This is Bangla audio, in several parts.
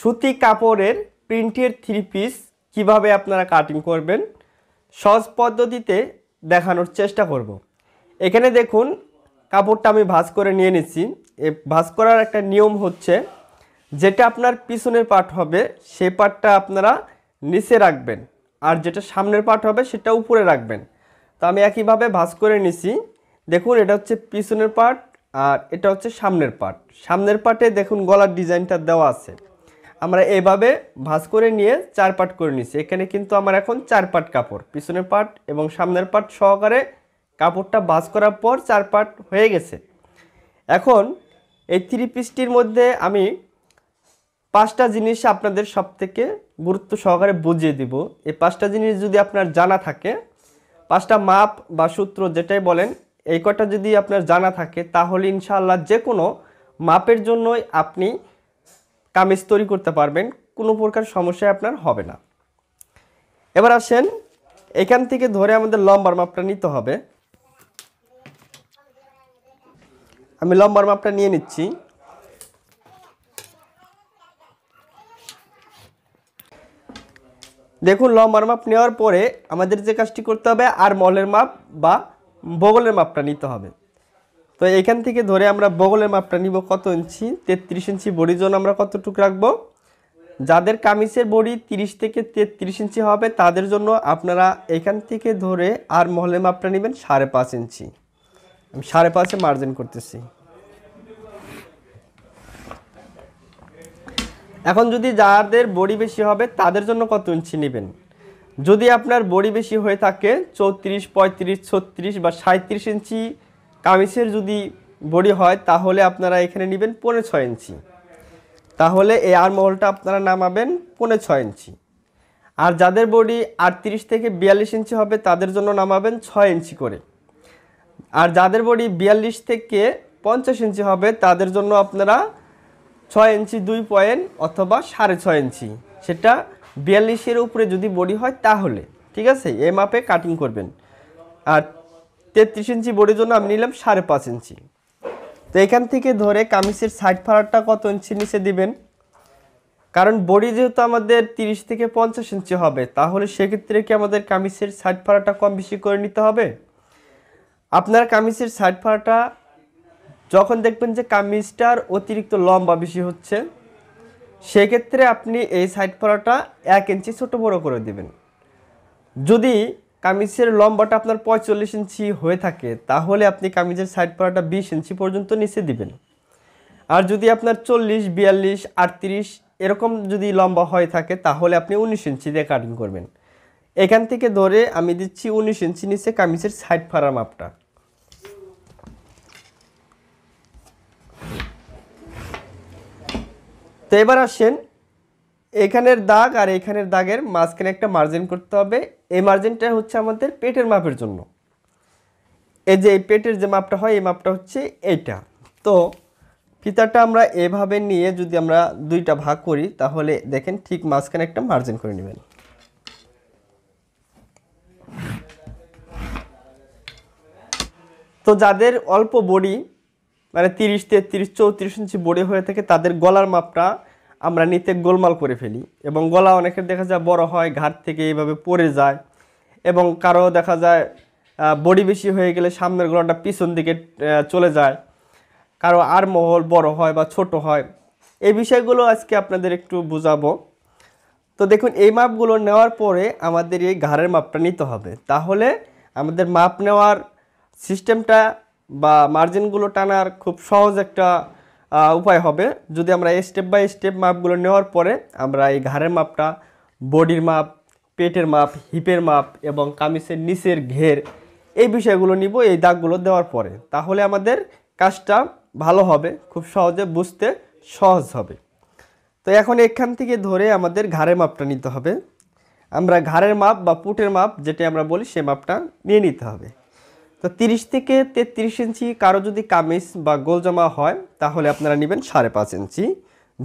সুতি কাপড়ের প্রিন্টের থ্রি পিস কীভাবে আপনারা কাটিং করবেন সহজ পদ্ধতিতে দেখানোর চেষ্টা করব। এখানে দেখুন কাপড়টা আমি ভাজ করে নিয়ে নিচ্ছি এ ভাঁজ করার একটা নিয়ম হচ্ছে যেটা আপনার পিছনের পার্ট হবে সেই পার্টটা আপনারা নিচে রাখবেন আর যেটা সামনের পার্ট হবে সেটা উপরে রাখবেন তো আমি একইভাবে ভাজ করে নিছি দেখুন এটা হচ্ছে পিছনের পার্ট আর এটা হচ্ছে সামনের পার্ট সামনের পার্টে দেখুন গলার ডিজাইনটা দেওয়া আছে আমরা এভাবে ভাঁজ করে নিয়ে চার পাট করে নিচ্ছি এখানে কিন্তু আমার এখন চার পাট কাপড় পিছনের পাট এবং সামনের পাট সহকারে কাপড়টা ভাঁজ করার পর চার পাট হয়ে গেছে এখন এই থ্রি পিসটির মধ্যে আমি পাঁচটা জিনিস আপনাদের সবথেকে গুরুত্ব সহকারে বুঝিয়ে দিব এই পাঁচটা জিনিস যদি আপনার জানা থাকে পাঁচটা মাপ বা সূত্র যেটাই বলেন এই কটা যদি আপনার জানা থাকে তাহলে ইনশাআল্লাহ যে কোনো মাপের জন্যই আপনি কামিজ তৈরি করতে পারবেন কোনো প্রকার সমস্যায় আপনার হবে না এবার আসেন এখান থেকে ধরে আমাদের লম্বার মাপটা নিতে হবে আমি লম্বার মাপটা নিয়ে নিচ্ছি দেখুন লম্বার মাপ নেওয়ার পরে আমাদের যে কাজটি করতে হবে আর মলের মাপ বা বগলের মাপটা নিতে হবে তো এখান থেকে ধরে আমরা বগলের মাপটা নিব কত ইঞ্চি তেত্রিশ ইঞ্চি বড়ির জন্য আমরা কতটুকু রাখবো যাদের কামিজের বডি 30 থেকে তেত্রিশ ইঞ্চি হবে তাদের জন্য আপনারা এখান থেকে ধরে আর মহলের মাপটা নেবেন সাড়ে পাঁচ ইঞ্চি আমি সাড়ে পাঁচে মার্জিন করতেছি এখন যদি যাদের বডি বেশি হবে তাদের জন্য কত ইঞ্চি নেবেন যদি আপনার বডি বেশি হয়ে থাকে চৌত্রিশ পঁয়ত্রিশ ছত্রিশ বা সাঁত্রিশ ইঞ্চি কামিজের যদি বডি হয় তাহলে আপনারা এখানে নেবেন পনেরো ছয় ইঞ্চি তাহলে এই আর্মহোলটা আপনারা নামাবেন পনেরো ছয় ইঞ্চি আর যাদের বডি আটত্রিশ থেকে বিয়াল্লিশ ইঞ্চি হবে তাদের জন্য নামাবেন ছয় ইঞ্চি করে আর যাদের বডি বিয়াল্লিশ থেকে পঞ্চাশ ইঞ্চি হবে তাদের জন্য আপনারা ছয় ইঞ্চি দুই পয়েন্ট অথবা সাড়ে ছয় ইঞ্চি সেটা বিয়াল্লিশের উপরে যদি বডি হয় তাহলে ঠিক আছে এ মাপে কাটিং করবেন আর তেত্রিশ ইঞ্চি বডির জন্য আমি নিলাম সাড়ে পাঁচ ইঞ্চি তো এখান থেকে ধরে কামিজের সাইড ফাড়াটা কত ইঞ্চি নিচে দিবেন কারণ বডি যেহেতু আমাদের 30 থেকে পঞ্চাশ ইঞ্চি হবে তাহলে সেক্ষেত্রে কি আমাদের কামিজের সাইড ফাড়াটা কম বেশি করে নিতে হবে আপনার কামিজের সাইড ফাড়াটা যখন দেখবেন যে কামিজটার অতিরিক্ত লম্বা বেশি হচ্ছে সেক্ষেত্রে আপনি এই সাইড ফাড়াটা এক ইঞ্চি ছোটো বড়ো করে দিবেন যদি কামিজের লম্বাটা আপনার পঁয়তাল্লিশ ইঞ্চি হয়ে থাকে তাহলে আপনি কামিজের সাইড পরাটা বিশ ইঞ্চি পর্যন্ত নিচে দিবেন আর যদি আপনার চল্লিশ বিয়াল্লিশ আটত্রিশ এরকম যদি লম্বা হয়ে থাকে তাহলে আপনি উনিশ ইঞ্চি দিয়ে কাটিং করবেন এখান থেকে ধরে আমি দিচ্ছি উনিশ ইঞ্চি নিচে কামিজের সাইড ফারার মাপটা তো এবার আসেন এখানের দাগ আর এখানের দাগের মাঝখানে একটা মার্জিন করতে হবে এই মার্জিনটা হচ্ছে আমাদের পেটের মাপের জন্য এই যে পেটের যে মাপটা হয় এই মাপটা হচ্ছে এইটা তো ফিতাটা আমরা এভাবে নিয়ে যদি আমরা দুইটা ভাগ করি তাহলে দেখেন ঠিক মাঝখানে একটা মার্জিন করে নেবেন তো যাদের অল্প বডি মানে তিরিশ তেত্রিশ চৌত্রিশ ইঞ্চি বডি হয়ে থাকে তাদের গলার মাপটা আমরা নিতে গোলমাল করে ফেলি এবং গলা অনেকের দেখা যায় বড় হয় ঘাট থেকে এইভাবে পড়ে যায় এবং কারো দেখা যায় বডি বেশি হয়ে গেলে সামনের গলাটা পিছন দিকে চলে যায় কারো আর মহল বড় হয় বা ছোট হয় এই বিষয়গুলো আজকে আপনাদের একটু বোঝাবো তো দেখুন এই মাপগুলো নেওয়ার পরে আমাদের এই ঘাড়ের মাপটা নিতে হবে তাহলে আমাদের মাপ নেওয়ার সিস্টেমটা বা মার্জিনগুলো টানার খুব সহজ একটা উপায় হবে যদি আমরা এই স্টেপ বাই স্টেপ মাপগুলো নেওয়ার পরে আমরা এই ঘাড়ের মাপটা বডির মাপ পেটের মাপ হিপের মাপ এবং কামিজের নিচের ঘের এই বিষয়গুলো নিব এই দাগগুলো দেওয়ার পরে তাহলে আমাদের কাজটা ভালো হবে খুব সহজে বুঝতে সহজ হবে তো এখন এখান থেকে ধরে আমাদের ঘাড়ের মাপটা নিতে হবে আমরা ঘাড়ের মাপ বা পুটের মাপ যেটি আমরা বলি সে মাপটা নিয়ে নিতে হবে তো তিরিশ থেকে তেত্রিশ ইঞ্চি কারো যদি কামিজ বা গোলজামা হয় তাহলে আপনারা নেবেন সাড়ে পাঁচ ইঞ্চি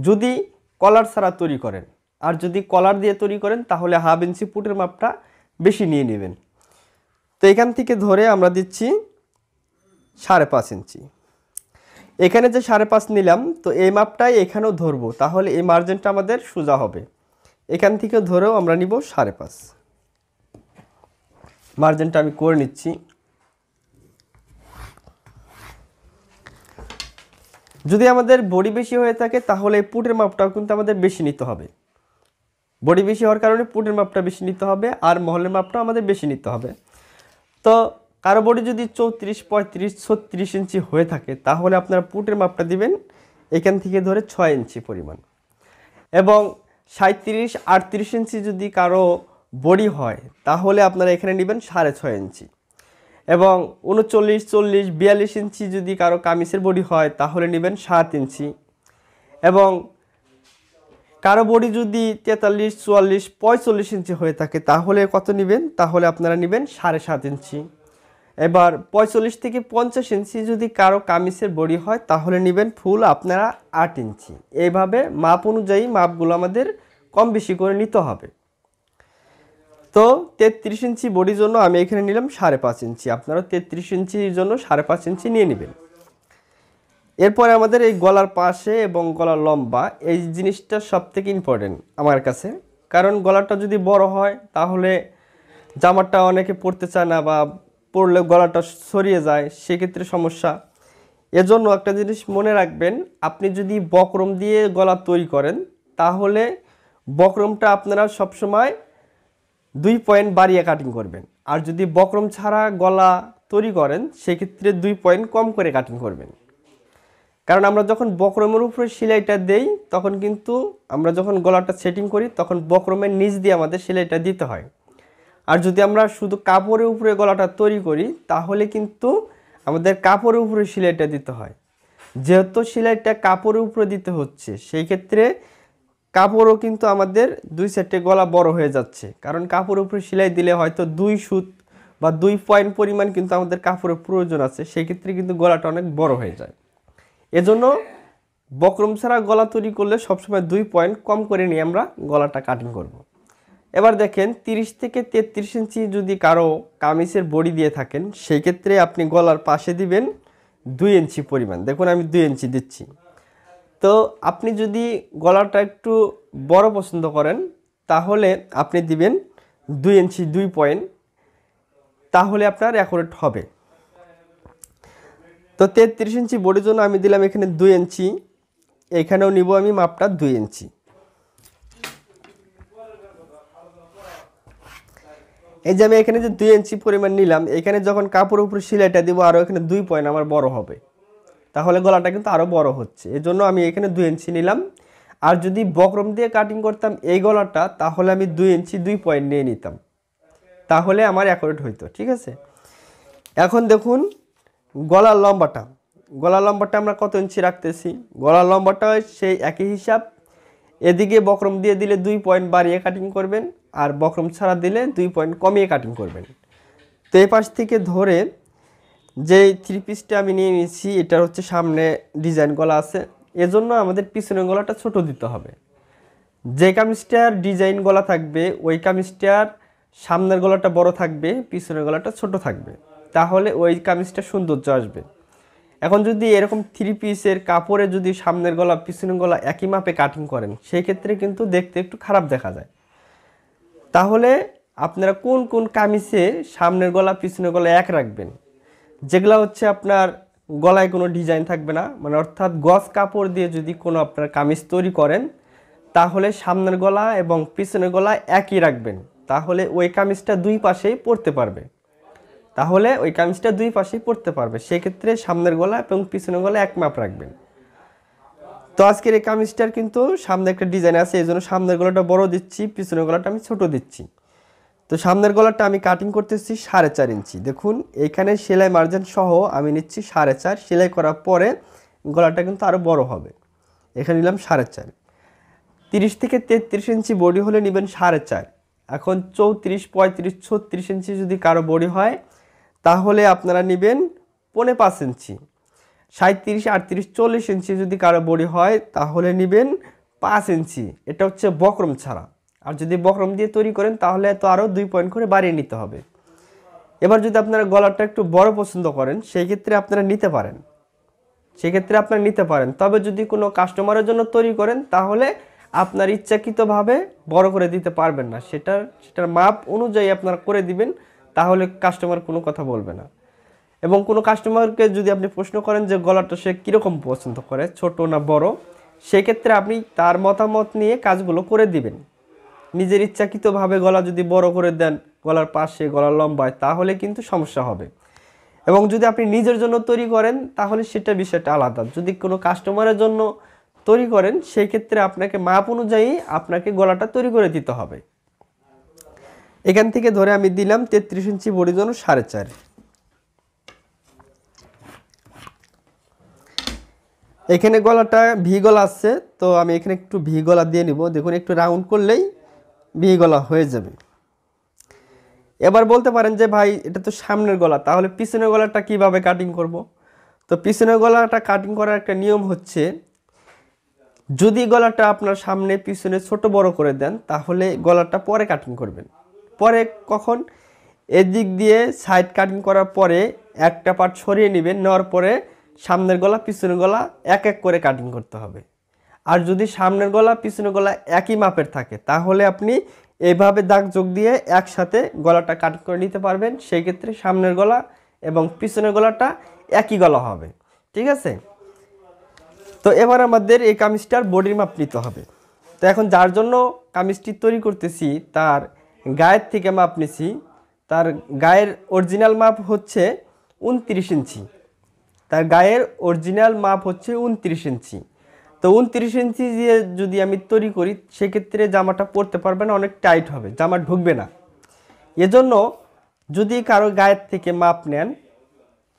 যদি কলার ছাড়া তৈরি করেন আর যদি কলার দিয়ে তৈরি করেন তাহলে হাফ ইঞ্চি পুটের মাপটা বেশি নিয়ে নেবেন তো এখান থেকে ধরে আমরা দিচ্ছি সাড়ে পাঁচ ইঞ্চি এখানে যে সাড়ে পাঁচ নিলাম তো এই মাপটাই এখানেও ধরবো তাহলে এই মার্জিনটা আমাদের সোজা হবে এখান থেকে ধরেও আমরা নিব সাড়ে পাঁচ মার্জিনটা আমি করে নিচ্ছি যদি আমাদের বডি বেশি হয়ে থাকে তাহলে পুটের মাপটাও কিন্তু আমাদের বেশি নিতে হবে বডি বেশি হওয়ার কারণে পুটের মাপটা বেশি নিতে হবে আর মহলের মাপটা আমাদের বেশি নিতে হবে তো কারো বডি যদি চৌত্রিশ পঁয়ত্রিশ ছত্রিশ ইঞ্চি হয়ে থাকে তাহলে আপনারা পুটের মাপটা দিবেন এখান থেকে ধরে ছয় ইঞ্চি পরিমাণ এবং সাঁত্রিশ আটত্রিশ ইঞ্চি যদি কারো বডি হয় তাহলে আপনারা এখানে নেবেন সাড়ে ছয় ইঞ্চি এবং উনচল্লিশ চল্লিশ বিয়াল্লিশ ইঞ্চি যদি কারো কামিজের বডি হয় তাহলে নেবেন সাত ইঞ্চি এবং কারো বডি যদি তেতাল্লিশ চুয়াল্লিশ পঁয়তাল্লিশ ইঞ্চি হয়ে থাকে তাহলে কত নেবেন তাহলে আপনারা নেবেন সাড়ে সাত ইঞ্চি এবার পঁয়তাল্লিশ থেকে পঞ্চাশ ইঞ্চি যদি কারো কামিজের বড়ি হয় তাহলে নেবেন ফুল আপনারা আট ইঞ্চি এইভাবে মাপ অনুযায়ী মাপগুলো আমাদের কম বেশি করে নিতে হবে তো তেত্রিশ ইঞ্চি বডির জন্য আমি এখানে নিলাম সাড়ে পাঁচ ইঞ্চি আপনারা তেত্রিশ ইঞ্চির জন্য সাড়ে পাঁচ ইঞ্চি নিয়ে নেবেন এরপরে আমাদের এই গলার পাশে এবং গলার লম্বা এই জিনিসটা সব থেকে ইম্পর্টেন্ট আমার কাছে কারণ গলাটা যদি বড় হয় তাহলে জামাটা অনেকে পরতে চায় না বা পরলে গলাটা সরিয়ে যায় সেক্ষেত্রে সমস্যা এজন্য একটা জিনিস মনে রাখবেন আপনি যদি বকরম দিয়ে গলা তৈরি করেন তাহলে বকরমটা আপনারা সবসময় দুই পয়েন্ট বাড়িয়ে কাটিং করবেন আর যদি বক্রম ছাড়া গলা তৈরি করেন সেক্ষেত্রে দুই পয়েন্ট কম করে কাটিং করবেন কারণ আমরা যখন বক্রমের উপরে সেলাইটা দেই তখন কিন্তু আমরা যখন গলাটা সেটিং করি তখন বক্রমের নিচ দিয়ে আমাদের সেলাইটা দিতে হয় আর যদি আমরা শুধু কাপড়ের উপরে গলাটা তৈরি করি তাহলে কিন্তু আমাদের কাপড়ের উপরে সেলাইটা দিতে হয় যেহেতু সেলাইটা কাপড়ের উপরে দিতে হচ্ছে সেই ক্ষেত্রে কাপড়ও কিন্তু আমাদের দুই সাইডে গলা বড় হয়ে যাচ্ছে কারণ কাপড়ের উপরে সেলাই দিলে হয়তো দুই সুত বা দুই পয়েন্ট পরিমাণ কিন্তু আমাদের কাপড়ের প্রয়োজন আছে সেক্ষেত্রে কিন্তু গলাটা অনেক বড় হয়ে যায় এজন্য বক্রম ছাড়া গলা তৈরি করলে সবসময় দুই পয়েন্ট কম করে নিয়ে আমরা গলাটা কাটিং করব। এবার দেখেন 30 থেকে তেত্রিশ ইঞ্চি যদি কারো কামিজের বড়ি দিয়ে থাকেন সেই ক্ষেত্রে আপনি গলার পাশে দিবেন দুই ইঞ্চি পরিমাণ দেখুন আমি দুই ইঞ্চি দিচ্ছি তো আপনি যদি গলাটা একটু বড় পছন্দ করেন তাহলে আপনি দিবেন দুই ইঞ্চি দুই পয়েন্ট তাহলে আপনার অ্যাকোরেট হবে তো তেত্রিশ ইঞ্চি বডির জন্য আমি দিলাম এখানে দুই ইঞ্চি এখানেও নিব আমি মাপটা দুই ইঞ্চি এই যে আমি এখানে যে দুই ইঞ্চি পরিমাণ নিলাম এখানে যখন কাপড়ের উপরে সিলাইটা দিব আরও এখানে দুই পয়েন্ট আমার বড় হবে তাহলে গলাটা কিন্তু আরও বড় হচ্ছে এজন্য আমি এখানে দুই ইঞ্চি নিলাম আর যদি বকরম দিয়ে কাটিং করতাম এই গলাটা তাহলে আমি দুই ইঞ্চি দুই পয়েন্ট নিয়ে নিতাম তাহলে আমার অ্যাকোরেট হইতো ঠিক আছে এখন দেখুন গলার লম্বাটা গলার লম্বাটা আমরা কত ইঞ্চি রাখতেছি গলার লম্বাটা সেই একই হিসাব এদিকে বকরম দিয়ে দিলে দুই পয়েন্ট বাড়িয়ে কাটিং করবেন আর বকরম ছাড়া দিলে দুই পয়েন্ট কমিয়ে কাটিং করবেন তো এ পাশ থেকে ধরে যে থ্রি পিসটা আমি নিয়ে নিয়েছি এটা হচ্ছে সামনে ডিজাইন গলা আছে এজন্য আমাদের পিছনের গলাটা ছোট দিতে হবে যে কামিজটার ডিজাইন গলা থাকবে ওই কামিজটার সামনের গলাটা বড় থাকবে পিছনের গলাটা ছোট থাকবে তাহলে ওই কামিজটা সৌন্দর্য আসবে এখন যদি এরকম থ্রি পিসের কাপড়ে যদি সামনের গলা পিছনের গলা একই মাপে কাটিং করেন সেই ক্ষেত্রে কিন্তু দেখতে একটু খারাপ দেখা যায় তাহলে আপনারা কোন কোন কামিজে সামনের গলা পিছনের গলা এক রাখবেন যেগুলো হচ্ছে আপনার গলায় কোনো ডিজাইন থাকবে না মানে অর্থাৎ গজ কাপড় দিয়ে যদি কোনো আপনার কামিজ তৈরি করেন তাহলে সামনের গলা এবং পিছনের গলা একই রাখবেন তাহলে ওই কামিজটা দুই পাশেই পরতে পারবে তাহলে ওই কামিজটা দুই পাশেই পরতে পারবে সেক্ষেত্রে সামনের গলা এবং পিছনের গলা এক মাপ রাখবেন তো আজকের এই কামিজটার কিন্তু সামনে একটা ডিজাইন আছে এই জন্য সামনের গলাটা বড় দিচ্ছি পিছনের গলাটা আমি ছোট দিচ্ছি তো সামনের গলাটা আমি কাটিং করতেছি সাড়ে চার ইঞ্চি দেখুন এখানে সেলাই মার্জিন সহ আমি নিচ্ছি সাড়ে চার সেলাই করার পরে গলাটা কিন্তু আরও বড় হবে এখানে নিলাম সাড়ে চার তিরিশ থেকে তেত্রিশ ইঞ্চি বডি হলে নেবেন সাড়ে চার এখন চৌত্রিশ পঁয়ত্রিশ ছত্রিশ ইঞ্চি যদি কারো বডি হয় তাহলে আপনারা নেবেন পনে পাঁচ ইঞ্চি সাঁত্রিশ আটত্রিশ চল্লিশ ইঞ্চি যদি কারো বডি হয় তাহলে নেবেন পাঁচ ইঞ্চি এটা হচ্ছে বক্রম ছাড়া আর যদি বকরম দিয়ে তৈরি করেন তাহলে তো আরও দুই পয়েন্ট করে বাড়িয়ে নিতে হবে এবার যদি আপনারা গলাটা একটু বড় পছন্দ করেন সেই ক্ষেত্রে আপনারা নিতে পারেন সেক্ষেত্রে আপনারা নিতে পারেন তবে যদি কোনো কাস্টমারের জন্য তৈরি করেন তাহলে আপনার ইচ্ছাকৃতভাবে বড় করে দিতে পারবেন না সেটার সেটার মাপ অনুযায়ী আপনারা করে দিবেন তাহলে কাস্টমার কোনো কথা বলবে না এবং কোনো কাস্টমারকে যদি আপনি প্রশ্ন করেন যে গলাটা সে কীরকম পছন্দ করে ছোট না বড় সেক্ষেত্রে আপনি তার মতামত নিয়ে কাজগুলো করে দিবেন নিজের ইচ্ছাকৃতভাবে গলা যদি বড় করে দেন গলার পাশে গলার লম্বায় তাহলে কিন্তু সমস্যা হবে এবং যদি আপনি নিজের জন্য তৈরি করেন তাহলে সেটা বিষয়টা আলাদা যদি কোনো কাস্টমারের জন্য তৈরি করেন সেই ক্ষেত্রে আপনাকে মাপ অনুযায়ী আপনাকে গলাটা তৈরি করে দিতে হবে এখান থেকে ধরে আমি দিলাম তেত্রিশ ইঞ্চি বড়ির জন্য সাড়ে চার এখানে গলাটা ভি গলা আছে তো আমি এখানে একটু ভি গলা দিয়ে নিব দেখুন একটু রাউন্ড করলেই বিয়ে গলা হয়ে যাবে এবার বলতে পারেন যে ভাই এটা তো সামনের গলা তাহলে পিছনের গলাটা কিভাবে কাটিং করব। তো পিছনের গলাটা কাটিং করার একটা নিয়ম হচ্ছে যদি গলাটা আপনার সামনে পিছনে ছোট বড় করে দেন তাহলে গলাটা পরে কাটিং করবেন পরে কখন এদিক দিয়ে সাইড কাটিং করার পরে একটা পার্ট সরিয়ে নেবেন নেওয়ার পরে সামনের গলা পিছনের গলা এক এক করে কাটিং করতে হবে আর যদি সামনের গলা পিছনের গলা একই মাপের থাকে তাহলে আপনি এইভাবে দাগ যোগ দিয়ে একসাথে গলাটা কাট করে নিতে পারবেন সেই ক্ষেত্রে সামনের গলা এবং পিছনের গলাটা একই গলা হবে ঠিক আছে তো এবার আমাদের এই কামিজটার বডির মাপ নিতে হবে তো এখন যার জন্য কামিজটি তৈরি করতেছি তার গায়ের থেকে মাপ নিছি তার গায়ের অরিজিনাল মাপ হচ্ছে উনত্রিশ ইঞ্চি তার গায়ের অরিজিনাল মাপ হচ্ছে উনত্রিশ ইঞ্চি তো উনত্রিশ ইঞ্চি দিয়ে যদি আমি তৈরি করি সেক্ষেত্রে জামাটা পরতে পারবে না অনেক টাইট হবে জামা ঢুকবে না এজন্য যদি কারো গায়ের থেকে মাপ নেন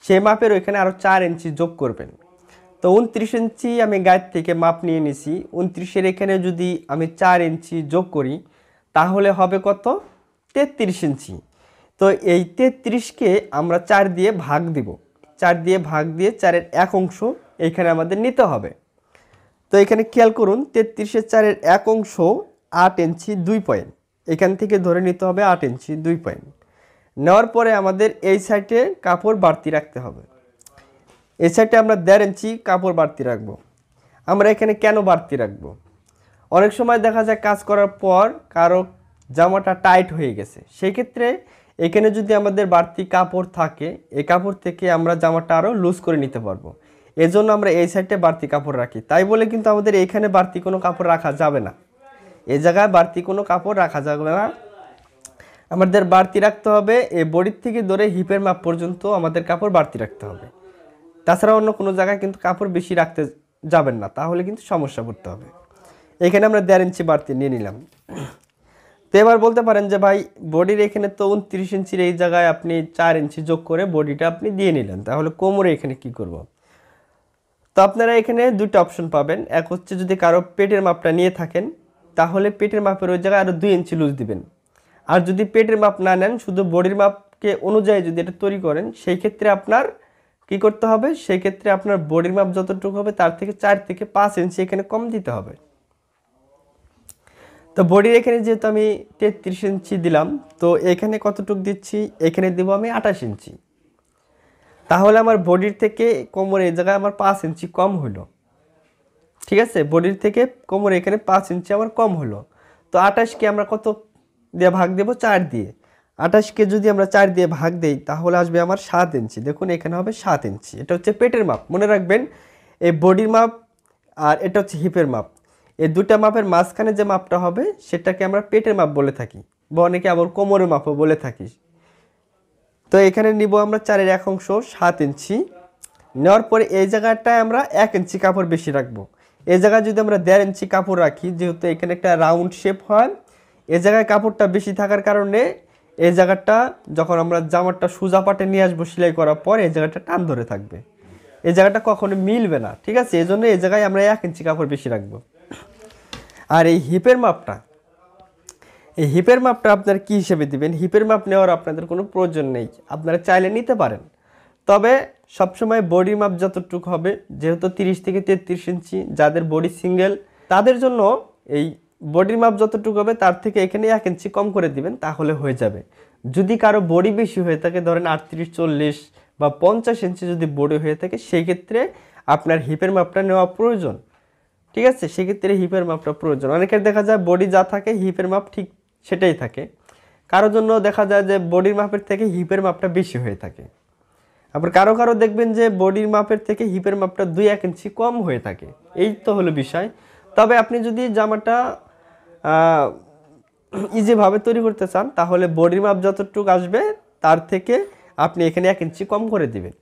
সে মাপের ওইখানে আরও চার ইঞ্চি যোগ করবেন তো উনত্রিশ ইঞ্চি আমি গায়ের থেকে মাপ নিয়ে নিছি উনত্রিশের এখানে যদি আমি চার ইঞ্চি যোগ করি তাহলে হবে কত তেত্রিশ ইঞ্চি তো এই তেত্রিশকে আমরা চার দিয়ে ভাগ দিব চার দিয়ে ভাগ দিয়ে চারের এক অংশ এইখানে আমাদের নিতে হবে তো এখানে খেয়াল করুন তেত্রিশের চারের এক অংশ আট ইঞ্চি দুই পয়েন্ট এখান থেকে ধরে নিতে হবে আট ইঞ্চি দুই পয়েন্ট নেওয়ার পরে আমাদের এই সাইডে কাপড় বাড়তি রাখতে হবে এই সাইডে আমরা দেড় ইঞ্চি কাপড় বাড়তি রাখব আমরা এখানে কেন বাড়তি রাখব অনেক সময় দেখা যায় কাজ করার পর কারো জামাটা টাইট হয়ে গেছে সেক্ষেত্রে এখানে যদি আমাদের বাড়তি কাপড় থাকে এই কাপড় থেকে আমরা জামাটা আরও লুজ করে নিতে পারবো এজন্য আমরা এই সাইডে বাড়তি কাপড় রাখি তাই বলে কিন্তু আমাদের এইখানে বাড়তি কোনো কাপড় রাখা যাবে না এ জায়গায় বাড়তি কোনো কাপড় রাখা যাবে না আমাদের বাড়তি রাখতে হবে এই বডির থেকে ধরে হিপের মাপ পর্যন্ত আমাদের কাপড় বাড়তি রাখতে হবে তাছাড়া অন্য কোনো জায়গায় কিন্তু কাপড় বেশি রাখতে যাবেন না তাহলে কিন্তু সমস্যা পড়তে হবে এখানে আমরা দেড় ইঞ্চি বাড়তি নিয়ে নিলাম তো এবার বলতে পারেন যে ভাই বডির এখানে তো উনত্রিশ ইঞ্চির এই জায়গায় আপনি চার ইঞ্চি যোগ করে বডিটা আপনি দিয়ে নিলেন তাহলে কোমরে এখানে কি করব। তো আপনারা এখানে দুটো অপশন পাবেন এক হচ্ছে যদি কারো পেটের মাপটা নিয়ে থাকেন তাহলে পেটের মাপের ওই জায়গায় আরও দুই ইঞ্চি লুজ দিবেন আর যদি পেটের মাপ না নেন শুধু বডির মাপকে অনুযায়ী যদি এটা তৈরি করেন সেই ক্ষেত্রে আপনার কি করতে হবে সেই ক্ষেত্রে আপনার বডির মাপ যতটুকু হবে তার থেকে চার থেকে পাঁচ ইঞ্চি এখানে কম দিতে হবে তো বডির এখানে যেহেতু আমি তেত্রিশ ইঞ্চি দিলাম তো এখানে কতটুক দিচ্ছি এখানে দেবো আমি আঠাশ ইঞ্চি তাহলে আমার বডির থেকে কোমর এই জায়গায় আমার পাঁচ ইঞ্চি কম হলো ঠিক আছে বডির থেকে কোমর এখানে পাঁচ ইঞ্চি আমার কম হলো তো আটাশকে আমরা কত দিয়ে ভাগ দেব চার দিয়ে আটাশকে যদি আমরা চার দিয়ে ভাগ দেই তাহলে আসবে আমার সাত ইঞ্চি দেখুন এখানে হবে সাত ইঞ্চি এটা হচ্ছে পেটের মাপ মনে রাখবেন এই বডির মাপ আর এটা হচ্ছে হিপের মাপ এই দুটা মাপের মাঝখানে যে মাপটা হবে সেটাকে আমরা পেটের মাপ বলে থাকি বা অনেকে আবার কোমরের মাপও বলে থাকি তো এখানে নিব আমরা চারের এক অংশ সাত ইঞ্চি নেওয়ার পরে এই জায়গাটায় আমরা এক ইঞ্চি কাপড় বেশি রাখবো এই জায়গায় যদি আমরা দেড় ইঞ্চি কাপড় রাখি যেহেতু এখানে একটা রাউন্ড শেপ হয় এ জায়গায় কাপড়টা বেশি থাকার কারণে এই জায়গাটা যখন আমরা জামারটা সুজা পাটে নিয়ে আসবো সেলাই করার পর এই জায়গাটা টান ধরে থাকবে এই জায়গাটা কখনো মিলবে না ঠিক আছে এই জন্য এই জায়গায় আমরা এক ইঞ্চি কাপড় বেশি রাখবো আর এই হিপের মাপটা এই হিপের মাপটা আপনার কী হিসেবে দিবেন হিপের মাপ নেওয়ার আপনাদের কোনো প্রয়োজন নেই আপনারা চাইলে নিতে পারেন তবে সবসময় বডির মাপ যতটুকু হবে যেহেতু তিরিশ থেকে তেত্রিশ ইঞ্চি যাদের বডি সিঙ্গেল তাদের জন্য এই বডির মাপ যতটুকু হবে তার থেকে এখানে এক ইঞ্চি কম করে দিবেন তাহলে হয়ে যাবে যদি কারো বডি বেশি হয়ে থাকে ধরেন আটত্রিশ চল্লিশ বা পঞ্চাশ ইঞ্চি যদি বডি হয়ে থাকে সেই ক্ষেত্রে আপনার হিপের মাপটা নেওয়া প্রয়োজন ঠিক আছে সেক্ষেত্রে হিপের মাপটা প্রয়োজন অনেকের দেখা যায় বডি যা থাকে হিপের মাপ ঠিক সেটাই থাকে কারোর জন্য দেখা যায় যে বডির মাপের থেকে হিপের মাপটা বেশি হয়ে থাকে আবার কারো কারো দেখবেন যে বডির মাপের থেকে হিপের মাপটা দুই এক ইঞ্চি কম হয়ে থাকে এই তো হলো বিষয় তবে আপনি যদি জামাটা ইজিভাবে তৈরি করতে চান তাহলে বডির মাপ যতটুকু আসবে তার থেকে আপনি এখানে এক ইঞ্চি কম করে দিবেন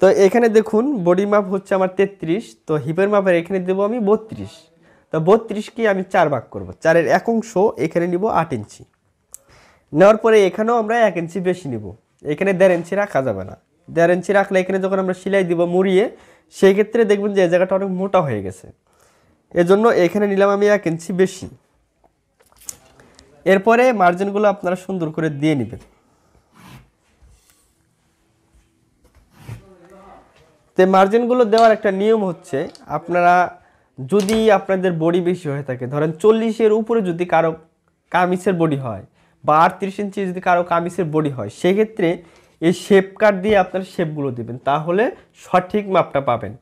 তো এখানে দেখুন বডি মাপ হচ্ছে আমার তেত্রিশ তো হিপের মাপের এখানে দেবো আমি বত্রিশ তা বত্রিশকে আমি চার ভাগ করব চারের এক অংশ এখানে নিব আট ইঞ্চি নেওয়ার পরে এখানেও আমরা এক ইঞ্চি বেশি নিব এখানে দেড় ইঞ্চি রাখা যাবে না দেড় ইঞ্চি রাখলে এখানে যখন আমরা সেলাই দিব মুড়িয়ে সেই ক্ষেত্রে দেখবেন যে এই জায়গাটা অনেক মোটা হয়ে গেছে এজন্য এখানে নিলাম আমি এক ইঞ্চি বেশি এরপরে মার্জিনগুলো আপনারা সুন্দর করে দিয়ে নেবেন তো মার্জিনগুলো দেওয়ার একটা নিয়ম হচ্ছে আপনারা যদি আপনাদের বডি বেশি হয়ে থাকে ধরেন চল্লিশের উপরে যদি কারো কামিসের বডি হয় বা আটত্রিশ ইঞ্চি যদি কারো কামিসের বডি হয় সেক্ষেত্রে এই শেপ কাট দিয়ে আপনার শেপগুলো দেবেন তাহলে সঠিক মাপটা পাবেন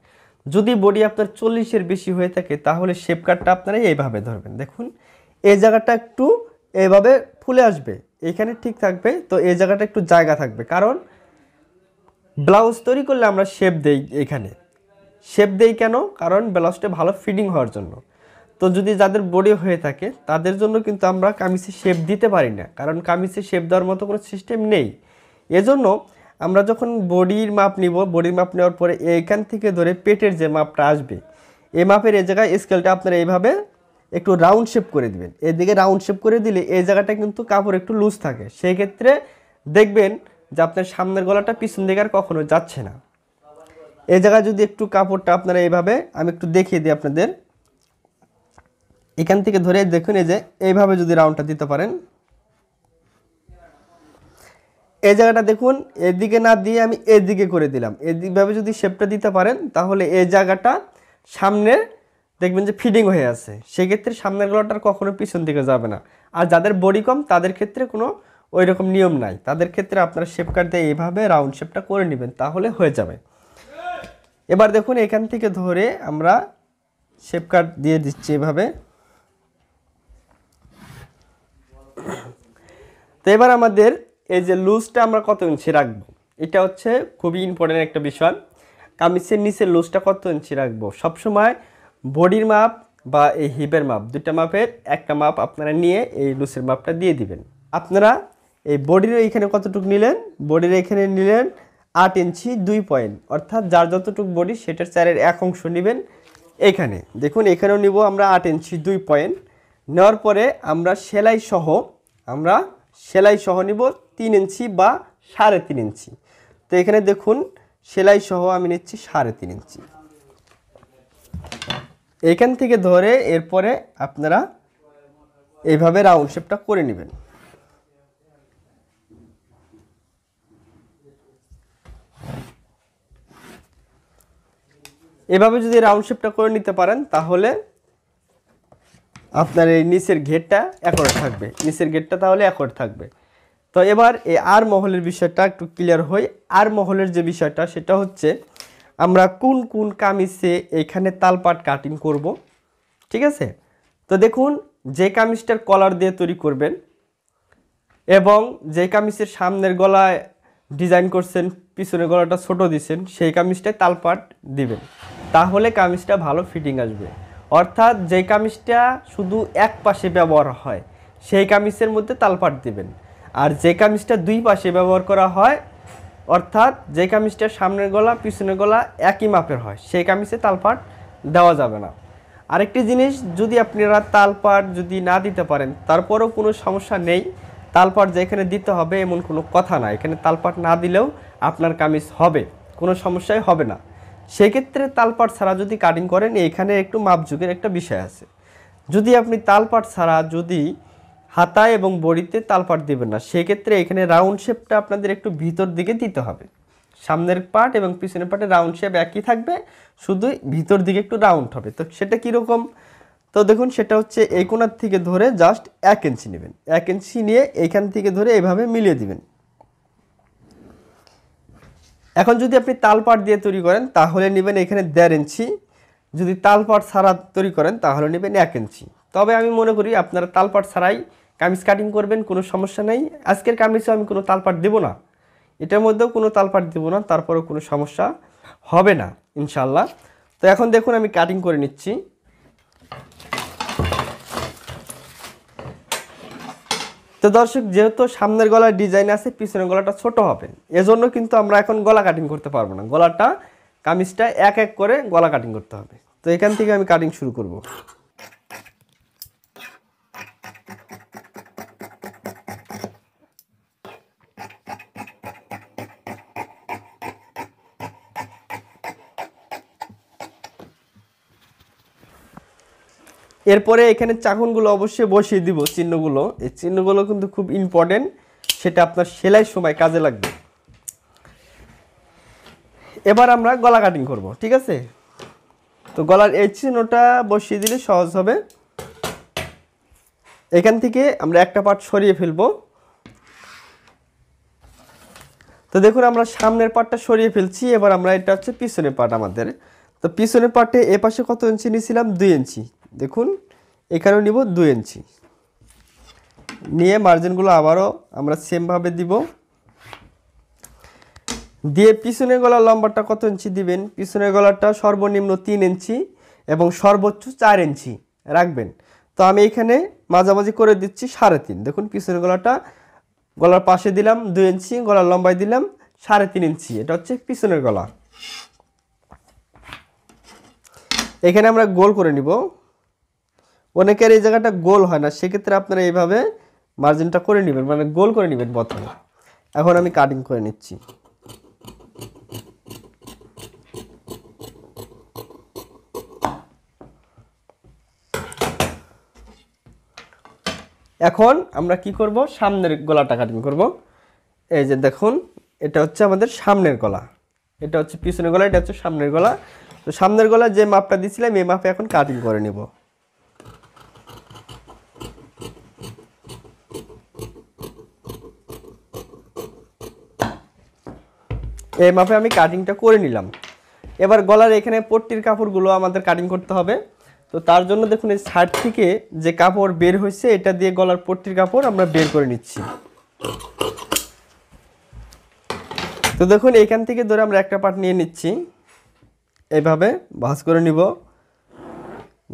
যদি বডি আপনার চল্লিশের বেশি হয়ে থাকে তাহলে শেপ কাটটা আপনারা এইভাবে ধরবেন দেখুন এই জায়গাটা একটু এভাবে ফুলে আসবে এখানে ঠিক থাকবে তো এই জায়গাটা একটু জায়গা থাকবে কারণ ব্লাউজ তৈরি করলে আমরা শেপ দেই এখানে শেপ দেই কেন কারণ ব্লাউজটা ভালো ফিটিং হওয়ার জন্য তো যদি যাদের বডি হয়ে থাকে তাদের জন্য কিন্তু আমরা কামিজে শেপ দিতে পারি না কারণ কামিজে শেপ দেওয়ার মতো কোনো সিস্টেম নেই এজন্য আমরা যখন বডির মাপ নিব বডির মাপ নেওয়ার পরে এইখান থেকে ধরে পেটের যে মাপটা আসবে এ মাপের এই জায়গায় স্কেলটা আপনারা এইভাবে একটু রাউন্ড শেপ করে দিবেন এদিকে রাউন্ড শেপ করে দিলে এই জায়গাটা কিন্তু কাপড় একটু লুজ থাকে সেই ক্ষেত্রে দেখবেন যে আপনার সামনের গলাটা পিছন দিকে আর কখনো যাচ্ছে না এই জায়গায় যদি একটু কাপড়টা আপনারা এইভাবে আমি একটু দেখিয়ে দিই আপনাদের এখান থেকে ধরে দেখুন এই যে এইভাবে যদি রাউন্ডটা দিতে পারেন এই জায়গাটা দেখুন এদিকে না দিয়ে আমি এদিকে করে দিলাম এদিকভাবে যদি শেপটা দিতে পারেন তাহলে এই জায়গাটা সামনের দেখবেন যে ফিডিং হয়ে আছে সেক্ষেত্রে সামনের গলাটার কখনো পিছন দিকে যাবে না আর যাদের বডি কম তাদের ক্ষেত্রে কোনো ওই রকম নিয়ম নাই তাদের ক্ষেত্রে আপনারা শেপ দিয়ে এইভাবে রাউন্ড শেপটা করে নেবেন তাহলে হয়ে যাবে এবার দেখুন এখান থেকে ধরে আমরা শেপ কাট দিয়ে দিচ্ছি এভাবে তো এবার আমাদের এই যে লুজটা আমরা কত ইঞ্চি রাখব এটা হচ্ছে খুবই ইম্পর্টেন্ট একটা বিষয় কামিজের নিচে লুজটা কত ইঞ্চি রাখবো সবসময় বডির মাপ বা এই হিপের মাপ দুটা মাপের একটা মাপ আপনারা নিয়ে এই লুসের মাপটা দিয়ে দিবেন আপনারা এই বডির এখানে কতটুকু নিলেন বডির এখানে নিলেন আট ইঞ্চি দুই পয়েন্ট অর্থাৎ যার যতটুকু বডি সেটার চারের এক অংশ নেবেন এখানে দেখুন এখানেও নিব আমরা আট ইঞ্চি দুই পয়েন্ট নেওয়ার পরে আমরা সেলাই সহ আমরা সেলাই সহ নিব তিন ইঞ্চি বা সাড়ে তিন ইঞ্চি তো এখানে দেখুন সেলাই সহ আমি নিচ্ছি সাড়ে তিন ইঞ্চি এখান থেকে ধরে এরপরে আপনারা এভাবে রাউন্ড শেপটা করে নেবেন এভাবে যদি রাউন্ড শেপটা করে নিতে পারেন তাহলে আপনার এই নিচের ঘেরটা একর থাকবে নিচের ঘেরটা তাহলে একর থাকবে তো এবার এই আর মহলের বিষয়টা একটু ক্লিয়ার হই আর মহলের যে বিষয়টা সেটা হচ্ছে আমরা কোন কোন কামিজে এখানে তালপাট কাটিং করব ঠিক আছে তো দেখুন যে কামিজটার কলার দিয়ে তৈরি করবেন এবং যে কামিজের সামনের গলায় ডিজাইন করছেন পিছনের গলাটা ছোট দিচ্ছেন সেই কামিজটায় তালপাট দিবেন তাহলে কামিজটা ভালো ফিটিং আসবে অর্থাৎ যে কামিজটা শুধু এক পাশে ব্যবহার হয় সেই কামিজের মধ্যে তালপাট দিবেন আর যে কামিজটা দুই পাশে ব্যবহার করা হয় অর্থাৎ যে কামিজটা সামনের গলা পিছনের গলা একই মাপের হয় সেই কামিজে তালপাট দেওয়া যাবে না আরেকটি জিনিস যদি আপনারা তালপাট যদি না দিতে পারেন তারপরও কোনো সমস্যা নেই তালপাট যে এখানে দিতে হবে এমন কোনো কথা না এখানে তালপাট না দিলেও আপনার কামিজ হবে কোনো সমস্যাই হবে না সেক্ষেত্রে তালপাট ছাড়া যদি কাটিং করেন এইখানে একটু মাপযুগের একটা বিষয় আছে যদি আপনি তালপাট ছাড়া যদি হাতা এবং বড়িতে তালপাট দেবেন না সেক্ষেত্রে এখানে রাউন্ড শেপটা আপনাদের একটু ভিতর দিকে দিতে হবে সামনের পার্ট এবং পিছনের পার্টে রাউন্ড শেপ একই থাকবে শুধু ভিতর দিকে একটু রাউন্ড হবে তো সেটা কীরকম তো দেখুন সেটা হচ্ছে এই কোনার থেকে ধরে জাস্ট এক ইঞ্চি নেবেন এক ইঞ্চি নিয়ে এখান থেকে ধরে এভাবে মিলিয়ে দিবেন এখন যদি আপনি তালপাট দিয়ে তৈরি করেন তাহলে নেবেন এখানে দেড় ইঞ্চি যদি তালপাট ছাড়া তৈরি করেন তাহলে নেবেন এক ইঞ্চি তবে আমি মনে করি আপনারা তালপাট ছাড়াই কামিজ কাটিং করবেন কোনো সমস্যা নেই আজকের কামিজও আমি কোনো তালপাট দেব না এটার মধ্যেও কোনো তালপাট দেব না তারপরেও কোনো সমস্যা হবে না ইনশাল্লাহ তো এখন দেখুন আমি কাটিং করে নিচ্ছি তো দর্শক যেহেতু সামনের গলার ডিজাইন আছে পিছনের গলাটা ছোট হবে এজন্য কিন্তু আমরা এখন গলা কাটিং করতে পারবো না গলাটা কামিজটা এক এক করে গলা কাটিং করতে হবে তো এখান থেকে আমি কাটিং শুরু করব এরপরে এখানে চাকুনগুলো অবশ্যই বসিয়ে দিব চিহ্নগুলো এই চিহ্নগুলো কিন্তু খুব ইম্পর্টেন্ট সেটা আপনার সেলাই সময় কাজে লাগবে এবার আমরা গলা কাটিং করব ঠিক আছে তো গলার এই চিহ্নটা বসিয়ে দিলে সহজ হবে এখান থেকে আমরা একটা পার্ট সরিয়ে ফেলব তো দেখুন আমরা সামনের পার্টটা সরিয়ে ফেলছি এবার আমরা এটা হচ্ছে পিছনের পার্ট আমাদের তো পিছনের পার্টে এ পাশে কত ইঞ্চি নিয়েছিলাম দুই ইঞ্চি দেখুন এখানেও নিব দু ইঞ্চি নিয়ে মার্জিনগুলো আবারও আমরা সেমভাবে দিব দিয়ে পিছনের গলার লম্বাটা কত ইঞ্চি দিবেন পিছনের গলাটা সর্বনিম্ন তিন ইঞ্চি এবং সর্বোচ্চ চার ইঞ্চি রাখবেন তো আমি এখানে মাঝামাঝি করে দিচ্ছি সাড়ে তিন দেখুন পিছনের গলাটা গলার পাশে দিলাম দু ইঞ্চি গলার লম্বায় দিলাম সাড়ে তিন ইঞ্চি এটা হচ্ছে পিছনের গলা এখানে আমরা গোল করে নিব অনেকের এই জায়গাটা গোল হয় না সেক্ষেত্রে আপনারা এইভাবে মার্জিনটা করে নেবেন মানে গোল করে নেবেন প্রথমে এখন আমি কাটিং করে নিচ্ছি এখন আমরা কি করব সামনের গলাটা কাটিং করব এই যে দেখুন এটা হচ্ছে আমাদের সামনের গলা এটা হচ্ছে পিছনের গলা এটা হচ্ছে সামনের গলা তো সামনের গলা যে মাপটা দিয়েছিলাম এই মাপে এখন কাটিং করে নেবো এই মাপে আমি কাটিংটা করে নিলাম এবার গলার এখানে পট্টির কাপড়গুলো আমাদের কাটিং করতে হবে তো তার জন্য দেখুন এই শার্ট থেকে যে কাপড় বের হয়েছে এটা দিয়ে গলার পট্টির কাপড় আমরা বের করে নিচ্ছি তো দেখুন এখান থেকে ধরে আমরা একটা পার্ট নিয়ে নিচ্ছি এইভাবে ভাজ করে নিব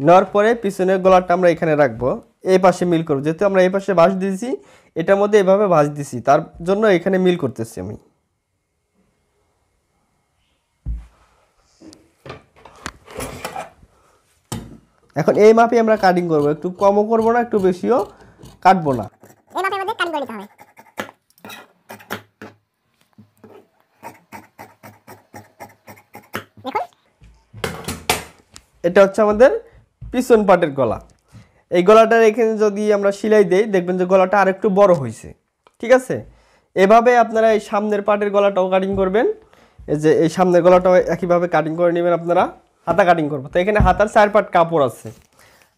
নেওয়ার পরে পিছনের গলাটা আমরা এখানে রাখবো এই পাশে মিল করবো যেহেতু আমরা এই পাশে ভাঁজ দিয়েছি এটার মধ্যে এভাবে ভাঁজ দিছি তার জন্য এখানে মিল করতেছি আমি এখন এই মাপে আমরা কাটিং করব একটু কমও করব না একটু বেশিও কাটবো না এই মাপে আমাদের কাটিং এটা হচ্ছে আমাদের পিছন পাটের গলা এই গলাটার এখানে যদি আমরা সেলাই দেই দেখবেন যে গলাটা আরেকটু বড় হয়েছে ঠিক আছে এভাবে আপনারা এই সামনের পাটের গলাটাও কাটিং করবেন এই যে এই সামনের গলাটাও একইভাবে কাটিং করে নেবেন আপনারা হাতা কাটিং করবো তো এখানে হাতার চার পাট কাপড় আছে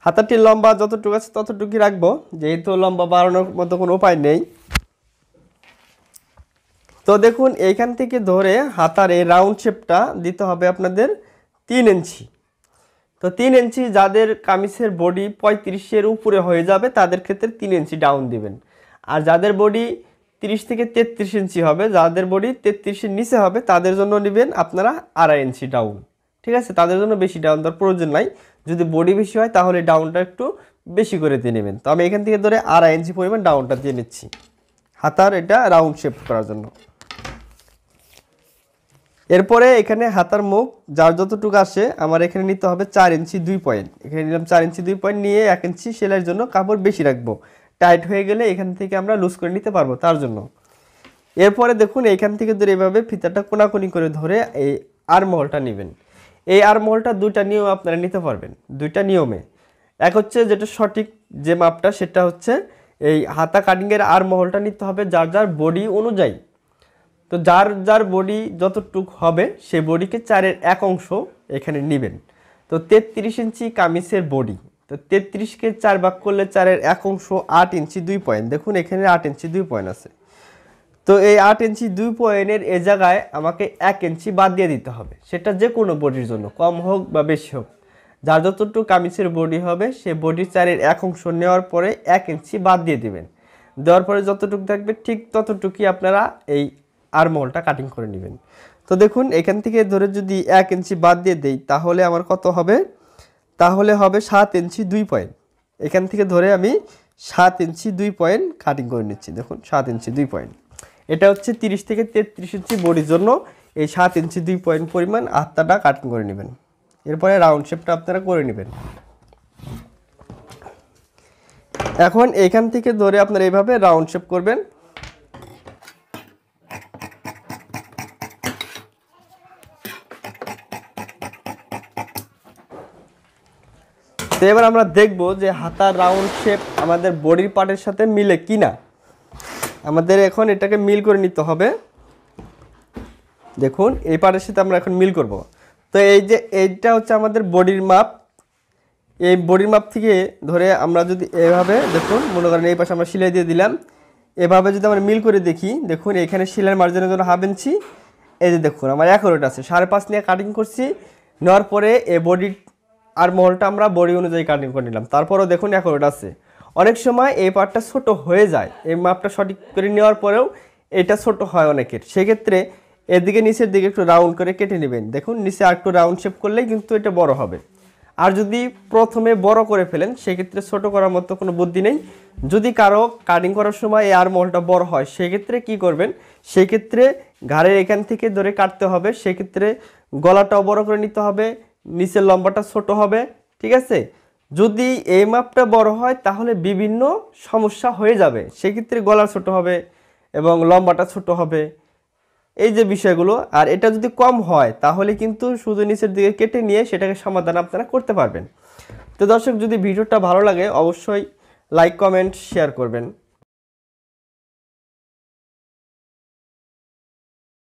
হাতারটি লম্বা যতটুকু আছে ততটুকুই রাখবো যেহেতু লম্বা বাড়ানোর মতো কোনো উপায় নেই তো দেখুন এইখান থেকে ধরে হাতার এই রাউন্ড শেপটা দিতে হবে আপনাদের তিন ইঞ্চি তো তিন ইঞ্চি যাদের কামিজের বডি পঁয়ত্রিশের উপরে হয়ে যাবে তাদের ক্ষেত্রে তিন ইঞ্চি ডাউন দিবেন আর যাদের বডি 30 থেকে তেত্রিশ ইঞ্চি হবে যাদের বডি তেত্রিশের নিচে হবে তাদের জন্য নেবেন আপনারা আড়াই ইঞ্চি ডাউন ঠিক আছে তাদের জন্য বেশি ডাউন দেওয়ার প্রয়োজন নাই যদি বডি বেশি হয় তাহলে ডাউনটা একটু বেশি করে দিয়ে নেবেন তো আমি এখান থেকে ধরে আড়াই ইঞ্চি পরিমাণ ডাউনটা দিয়ে নিচ্ছি হাতার এটা রাউন্ড শেপ করার জন্য এরপরে এখানে হাতার মুখ যার যতটুকু আসে আমার এখানে নিতে হবে চার ইঞ্চি দুই পয়েন্ট এখানে নিলাম চার ইঞ্চি দুই পয়েন্ট নিয়ে এক ইঞ্চি সেলাইয়ের জন্য কাপড় বেশি রাখবো টাইট হয়ে গেলে এখান থেকে আমরা লুজ করে নিতে পারবো তার জন্য এরপরে দেখুন এখান থেকে ধরে এভাবে ফিতাটা কোনাকুনি করে ধরে এই আর্মহলটা নেবেন এই আর্মহোলটা দুইটা নিয়ম আপনারা নিতে পারবেন দুইটা নিয়মে এক হচ্ছে যেটা সঠিক যে মাপটা সেটা হচ্ছে এই হাতা কাটিংয়ের আর্মহোলটা নিতে হবে যার যার বডি অনুযায়ী তো যার যার বডি যতটুক হবে সে বডিকে চারের এক অংশ এখানে নেবেন তো তেত্রিশ ইঞ্চি কামিজের বডি তো তেত্রিশকে চার ভাগ করলে চারের এক অংশ আট ইঞ্চি দুই পয়েন্ট দেখুন এখানে আট ইঞ্চি দুই পয়েন্ট আছে তো এই আট ইঞ্চি দুই পয়েন্টের এ জায়গায় আমাকে এক ইঞ্চি বাদ দিয়ে দিতে হবে সেটা যে কোনো বডির জন্য কম হোক বা বেশি হোক যার যতটুকু কামিজের বডি হবে সে বডির চারের এক অংশ নেওয়ার পরে এক ইঞ্চি বাদ দিয়ে দিবেন দেওয়ার পরে যতটুকু থাকবে ঠিক ততটুকুই আপনারা এই আর্মহোলটা কাটিং করে নেবেন তো দেখুন এখান থেকে ধরে যদি এক ইঞ্চি বাদ দিয়ে দেই তাহলে আমার কত হবে তাহলে হবে সাত ইঞ্চি দুই পয়েন্ট এখান থেকে ধরে আমি সাত ইঞ্চি দুই পয়েন্ট কাটিং করে নিচ্ছি দেখুন সাত ইঞ্চি দুই পয়েন্ট এটা হচ্ছে তিরিশ থেকে তেত্রিশ ইঞ্চি বডির জন্য এই সাত ইঞ্চি দুই পয়েন্ট পরিমাণ আত্মাটা কাটিং করে নেবেন এরপরে রাউন্ড শেপটা আপনারা করে নেবেন এখন এখান থেকে ধরে আপনারা এইভাবে রাউন্ড শেপ করবেন তো এবার আমরা দেখব যে হাতার রাউন্ড শেপ আমাদের বডির পার্টের সাথে মিলে কিনা আমাদের এখন এটাকে মিল করে নিতে হবে দেখুন এই পাটের সাথে আমরা এখন মিল করব তো এই যে এইটা হচ্ছে আমাদের বডির মাপ এই বডির মাপ থেকে ধরে আমরা যদি এভাবে দেখুন মনে করেন এই পাশে আমরা সেলাই দিয়ে দিলাম এভাবে যদি আমরা মিল করে দেখি দেখুন এখানে সেলাইয়ের মার্জিনের জন্য হাফ ইঞ্চি এই যে দেখুন আমার রোড আছে সাড়ে পাঁচ নিয়ে কাটিং করছি নেওয়ার পরে এ বডি আর মহলটা আমরা বডি অনুযায়ী কাটিং করে নিলাম তারপরও দেখুন রোড আছে অনেক সময় এই পার্টটা ছোট হয়ে যায় এই মাপটা সঠিক করে নেওয়ার পরেও এটা ছোট হয় অনেকের সেক্ষেত্রে এদিকে নিচের দিকে একটু রাউন্ড করে কেটে নেবেন দেখুন নিচে আর একটু রাউন্ড শেপ করলেই কিন্তু এটা বড় হবে আর যদি প্রথমে বড় করে ফেলেন সেক্ষেত্রে ছোট করার মতো কোনো বুদ্ধি নেই যদি কারো কাটিং করার সময় এই আর্মহলটা বড় হয় সেক্ষেত্রে কি করবেন সেক্ষেত্রে ঘাড়ের এখান থেকে ধরে কাটতে হবে সেক্ষেত্রে গলাটাও বড় করে নিতে হবে নিচের লম্বাটা ছোট হবে ঠিক আছে যদি এই মাপটা বড় হয় তাহলে বিভিন্ন সমস্যা হয়ে যাবে সেক্ষেত্রে গলা ছোট হবে এবং লম্বাটা ছোট হবে এই যে বিষয়গুলো আর এটা যদি কম হয় তাহলে কিন্তু শুধু নিচের দিকে কেটে নিয়ে সেটাকে সমাধান আপনারা করতে পারবেন তো দর্শক যদি ভিডিওটা ভালো লাগে অবশ্যই লাইক কমেন্ট শেয়ার করবেন